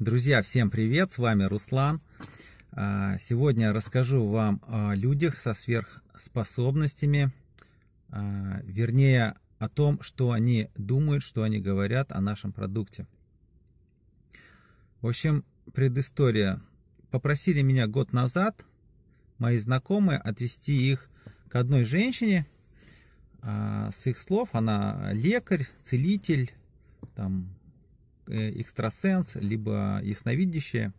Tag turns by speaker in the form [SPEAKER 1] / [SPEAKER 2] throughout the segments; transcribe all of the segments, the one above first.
[SPEAKER 1] Друзья, всем привет! С вами Руслан. А, сегодня расскажу вам о людях со сверхспособностями, а, вернее о том, что они думают, что они говорят о нашем продукте. В общем, предыстория. Попросили меня год назад мои знакомые отвести их к одной женщине. А, с их слов она лекарь, целитель, там Э, экстрасенс, либо ясновидящие,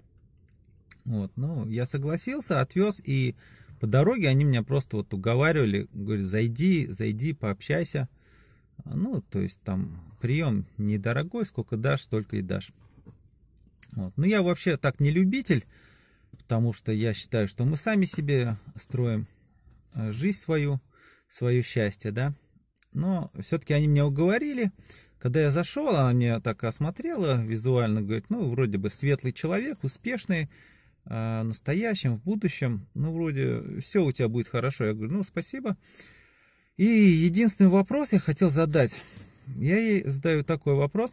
[SPEAKER 1] Вот, ну, я согласился, отвез, и по дороге они меня просто вот уговаривали, говорят, зайди, зайди, пообщайся. Ну, то есть там прием недорогой, сколько дашь, столько и дашь. Вот. Но ну, я вообще так не любитель, потому что я считаю, что мы сами себе строим э, жизнь свою, свое счастье, да. Но все-таки они меня уговорили, когда я зашел, она меня так осмотрела визуально, говорит, ну, вроде бы светлый человек, успешный, э, а, настоящим, в будущем, ну, вроде все у тебя будет хорошо. Я говорю, ну, спасибо. И единственный вопрос я хотел задать. Я ей задаю такой вопрос.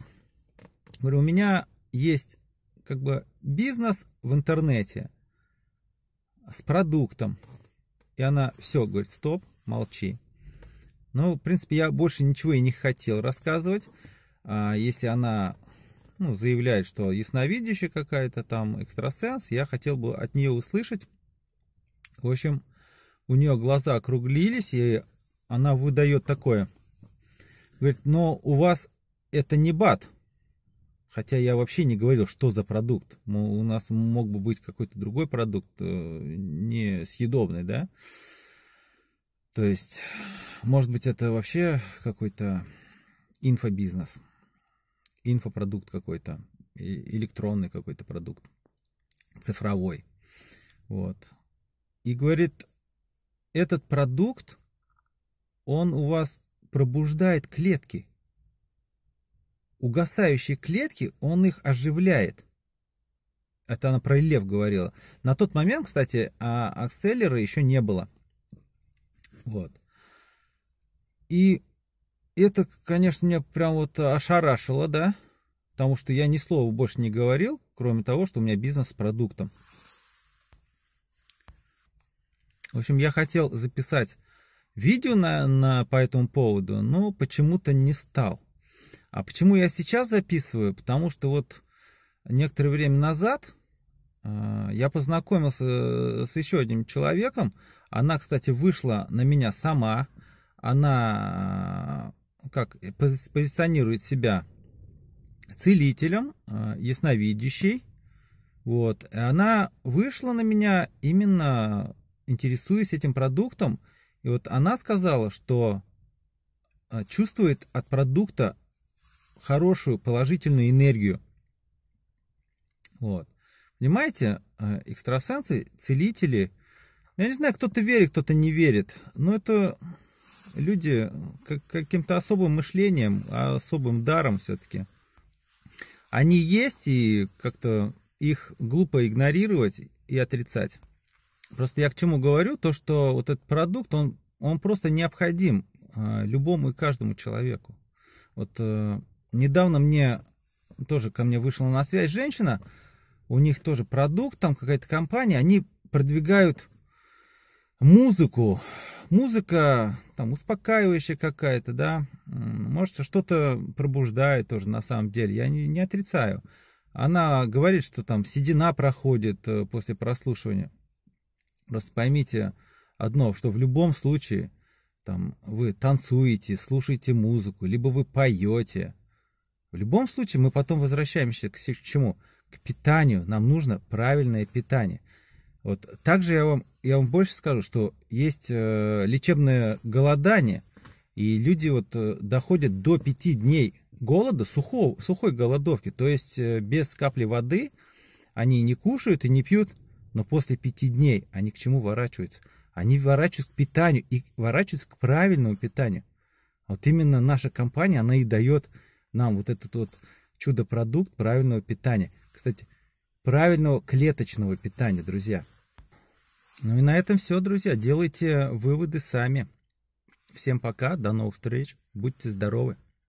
[SPEAKER 1] Говорю, у меня есть как бы бизнес в интернете с продуктом. И она все говорит, стоп, молчи. Ну, в принципе, я больше ничего и не хотел рассказывать. А, если она ну, заявляет, что ясновидящая какая-то там экстрасенс, я хотел бы от нее услышать. В общем, у нее глаза округлились, и она выдает такое. Говорит, но у вас это не бат. Хотя я вообще не говорил, что за продукт. У нас мог бы быть какой-то другой продукт, э, не съедобный, да? То есть может быть, это вообще какой-то инфобизнес, инфопродукт какой-то, электронный какой-то продукт, цифровой. Вот. И говорит, этот продукт, он у вас пробуждает клетки. Угасающие клетки, он их оживляет. Это она про Лев говорила. На тот момент, кстати, акселлера а еще не было. Вот. И это, конечно, меня прям вот ошарашило, да, потому что я ни слова больше не говорил, кроме того, что у меня бизнес с продуктом. В общем, я хотел записать видео на, на, по этому поводу, но почему-то не стал. А почему я сейчас записываю? Потому что вот некоторое время назад э, я познакомился э, с еще одним человеком. Она, кстати, вышла на меня сама, она э, как э, позиционирует себя целителем, э, ясновидящей. Вот. И она вышла на меня именно интересуясь этим продуктом. И вот она сказала, что чувствует от продукта хорошую положительную энергию. Вот. Понимаете, экстрасенсы, целители, я не знаю, кто-то верит, кто-то не верит, но это люди э, каким-то особым мышлением, а особым даром все-таки, они есть, и как-то их глупо игнорировать и отрицать. Просто я к чему говорю, то что вот этот продукт, он, он просто необходим э, любому и каждому человеку. Вот э, недавно мне тоже ко мне вышла на связь женщина, у них тоже продукт, там какая-то компания, они продвигают музыку, музыка там успокаивающая какая-то, да, может что-то пробуждает тоже на самом деле, я не, не отрицаю. Она говорит, что там седина проходит э, после прослушивания. Просто поймите одно, что в любом случае там вы танцуете, слушаете музыку, либо вы поете. В любом случае мы потом возвращаемся к, к чему? К питанию. Нам нужно правильное питание. Вот. Также я вам, я вам больше скажу, что есть э, лечебное голодание, и люди вот э, доходят до 5 дней голода, сухого, сухой голодовки, то есть э, без капли воды они не кушают и не пьют, но после 5 дней они к чему ворачиваются? Они ворачиваются к питанию и ворачиваются к правильному питанию. Вот именно наша компания, она и дает нам вот этот вот чудо-продукт правильного питания. Кстати, правильного клеточного питания, друзья. Ну и на этом все, друзья. Делайте выводы сами. Всем пока, до новых встреч. Будьте здоровы.